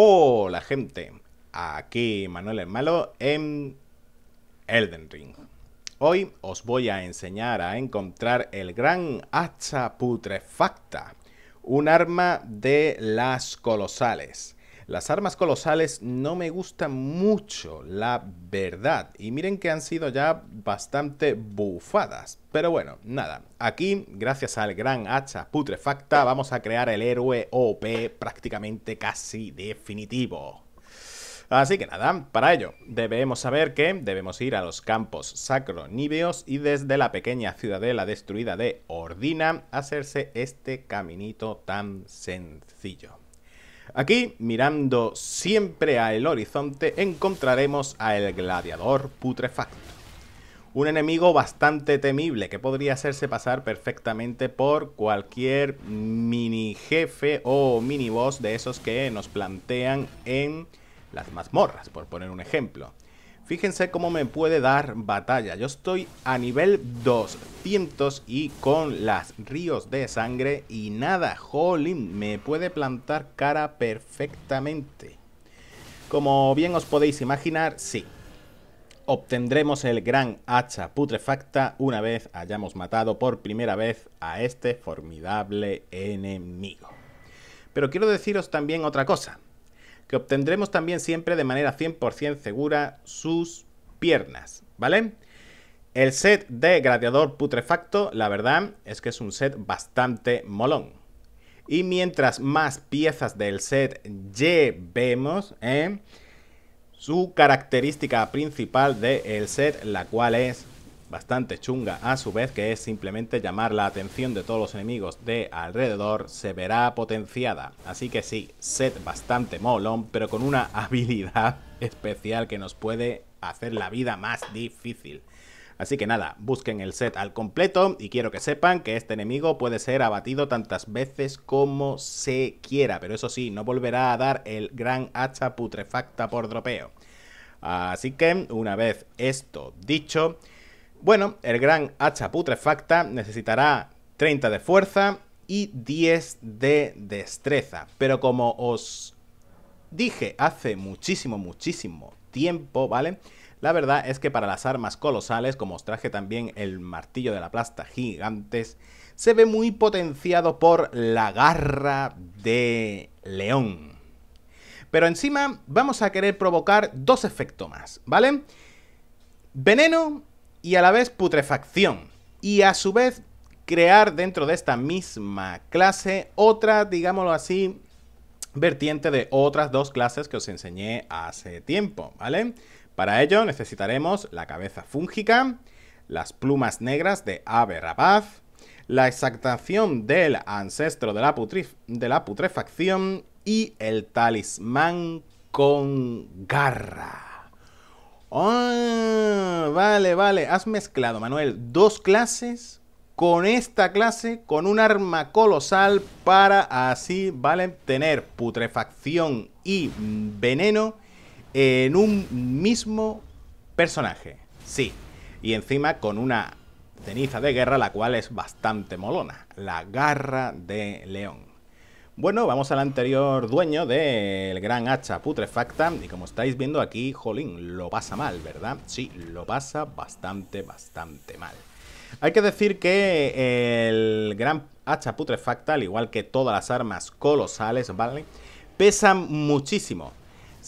Hola gente, aquí Manuel el Malo en Elden Ring. Hoy os voy a enseñar a encontrar el gran hacha putrefacta, un arma de las colosales. Las armas colosales no me gustan mucho, la verdad. Y miren que han sido ya bastante bufadas. Pero bueno, nada. Aquí, gracias al gran hacha putrefacta, vamos a crear el héroe OP prácticamente casi definitivo. Así que nada, para ello debemos saber que debemos ir a los campos Sacro Niveos y desde la pequeña ciudadela destruida de Ordina hacerse este caminito tan sencillo. Aquí, mirando siempre al horizonte, encontraremos a el gladiador putrefacto. Un enemigo bastante temible que podría hacerse pasar perfectamente por cualquier mini jefe o mini boss de esos que nos plantean en las mazmorras, por poner un ejemplo. Fíjense cómo me puede dar batalla. Yo estoy a nivel 200 y con las ríos de sangre y nada, jolín, me puede plantar cara perfectamente. Como bien os podéis imaginar, sí. Obtendremos el gran hacha putrefacta una vez hayamos matado por primera vez a este formidable enemigo. Pero quiero deciros también otra cosa que obtendremos también siempre de manera 100% segura sus piernas, ¿vale? El set de Gladiador Putrefacto, la verdad, es que es un set bastante molón. Y mientras más piezas del set llevemos, ¿eh? su característica principal del set, la cual es bastante chunga a su vez, que es simplemente llamar la atención de todos los enemigos de alrededor, se verá potenciada. Así que sí, set bastante molón, pero con una habilidad especial que nos puede hacer la vida más difícil. Así que nada, busquen el set al completo y quiero que sepan que este enemigo puede ser abatido tantas veces como se quiera, pero eso sí, no volverá a dar el gran hacha putrefacta por dropeo. Así que, una vez esto dicho, bueno, el gran hacha putrefacta necesitará 30 de fuerza y 10 de destreza. Pero como os dije hace muchísimo, muchísimo tiempo, ¿vale? La verdad es que para las armas colosales, como os traje también el martillo de la plasta gigantes, se ve muy potenciado por la garra de león. Pero encima vamos a querer provocar dos efectos más, ¿vale? Veneno y a la vez putrefacción. Y a su vez crear dentro de esta misma clase otra, digámoslo así, vertiente de otras dos clases que os enseñé hace tiempo, ¿vale? Para ello necesitaremos la cabeza fúngica, las plumas negras de ave rapaz, la exactación del ancestro de la, de la putrefacción y el talismán con garra. Ah, vale, vale. Has mezclado, Manuel, dos clases con esta clase, con un arma colosal para así, ¿vale? Tener putrefacción y veneno en un mismo personaje. Sí. Y encima con una ceniza de guerra, la cual es bastante molona. La garra de león. Bueno, vamos al anterior dueño del gran hacha putrefacta. Y como estáis viendo aquí, jolín, lo pasa mal, ¿verdad? Sí, lo pasa bastante, bastante mal. Hay que decir que el gran hacha putrefacta, al igual que todas las armas colosales, ¿vale? Pesan muchísimo.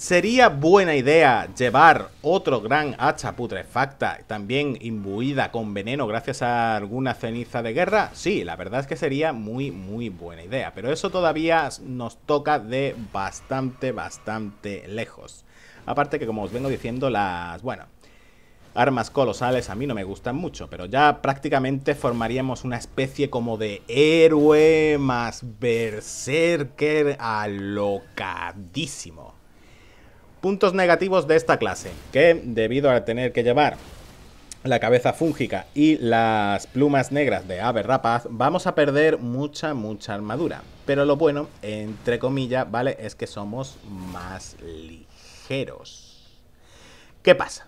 Sería buena idea llevar otro gran hacha putrefacta, también imbuida con veneno gracias a alguna ceniza de guerra. Sí, la verdad es que sería muy, muy buena idea, pero eso todavía nos toca de bastante, bastante lejos. Aparte que como os vengo diciendo, las... bueno, armas colosales a mí no me gustan mucho, pero ya prácticamente formaríamos una especie como de héroe más berserker alocadísimo. Puntos negativos de esta clase, que debido a tener que llevar la cabeza fúngica y las plumas negras de ave rapaz, vamos a perder mucha, mucha armadura. Pero lo bueno, entre comillas, ¿vale? Es que somos más ligeros. ¿Qué pasa?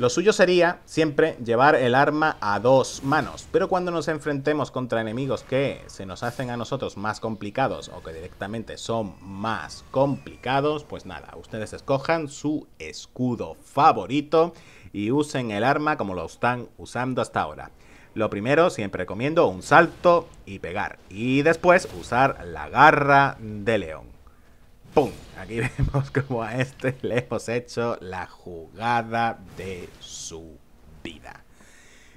Lo suyo sería siempre llevar el arma a dos manos, pero cuando nos enfrentemos contra enemigos que se nos hacen a nosotros más complicados o que directamente son más complicados, pues nada, ustedes escojan su escudo favorito y usen el arma como lo están usando hasta ahora. Lo primero, siempre recomiendo un salto y pegar, y después usar la garra de león. ¡Pum! Aquí vemos como a este le hemos hecho la jugada de su vida.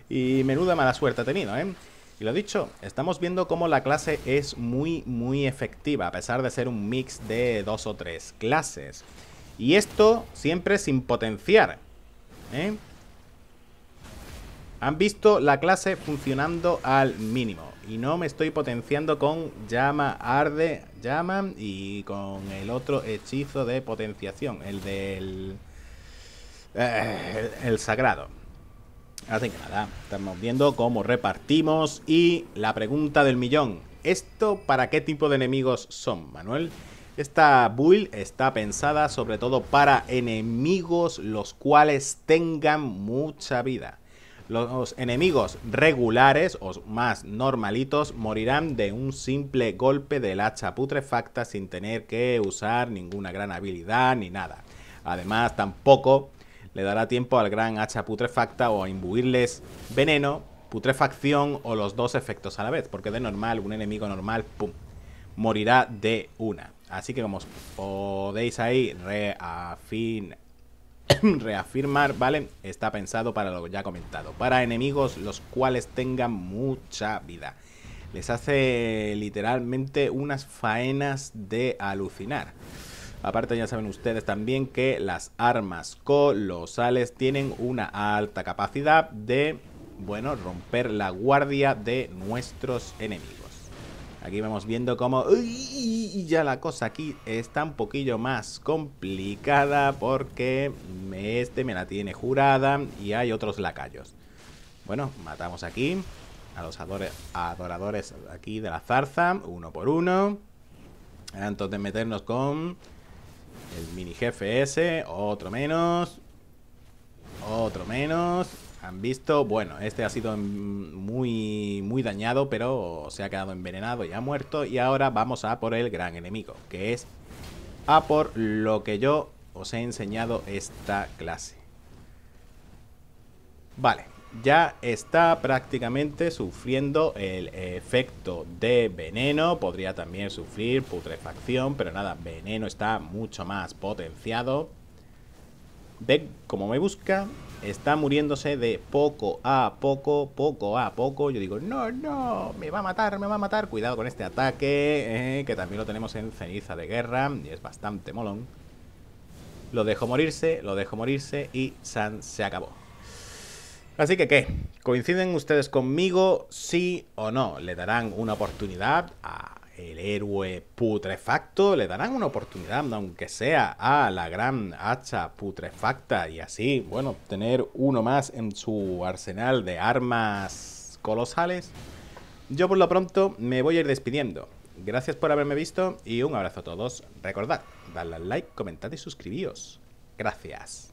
Y menuda mala suerte ha tenido, ¿eh? Y lo dicho, estamos viendo cómo la clase es muy, muy efectiva, a pesar de ser un mix de dos o tres clases. Y esto siempre sin potenciar, ¿eh? Han visto la clase funcionando al mínimo. Y no me estoy potenciando con llama arde, llama y con el otro hechizo de potenciación, el del... Eh, el, sagrado. Así que nada, estamos viendo cómo repartimos y la pregunta del millón. ¿Esto para qué tipo de enemigos son, Manuel? Esta build está pensada sobre todo para enemigos los cuales tengan mucha vida. Los enemigos regulares o más normalitos morirán de un simple golpe del hacha putrefacta sin tener que usar ninguna gran habilidad ni nada. Además, tampoco le dará tiempo al gran hacha putrefacta o a imbuirles veneno, putrefacción o los dos efectos a la vez, porque de normal, un enemigo normal, pum, morirá de una. Así que como podéis ahí reafinar. reafirmar, ¿vale? Está pensado para lo ya comentado. Para enemigos los cuales tengan mucha vida. Les hace literalmente unas faenas de alucinar. Aparte ya saben ustedes también que las armas colosales tienen una alta capacidad de, bueno, romper la guardia de nuestros enemigos. Aquí vamos viendo cómo ya la cosa aquí está un poquillo más complicada porque este me la tiene jurada y hay otros lacayos. Bueno, matamos aquí a los adoradores aquí de la zarza, uno por uno. Antes de meternos con el mini jefe ese, otro menos. Otro menos han visto, bueno, este ha sido muy, muy dañado, pero se ha quedado envenenado y ha muerto. Y ahora vamos a por el gran enemigo, que es a por lo que yo os he enseñado esta clase. Vale, ya está prácticamente sufriendo el efecto de veneno. Podría también sufrir putrefacción, pero nada, veneno está mucho más potenciado. Ve como me busca, está muriéndose de poco a poco, poco a poco. Yo digo, no, no, me va a matar, me va a matar. Cuidado con este ataque, eh, que también lo tenemos en ceniza de guerra y es bastante molón. Lo dejo morirse, lo dejo morirse y San se acabó. Así que, ¿qué? ¿Coinciden ustedes conmigo, sí o no? ¿Le darán una oportunidad a el héroe putrefacto, le darán una oportunidad, aunque sea a la gran hacha putrefacta, y así, bueno, tener uno más en su arsenal de armas colosales. Yo por lo pronto me voy a ir despidiendo. Gracias por haberme visto y un abrazo a todos. Recordad, dadle al like, comentad y suscribíos. Gracias.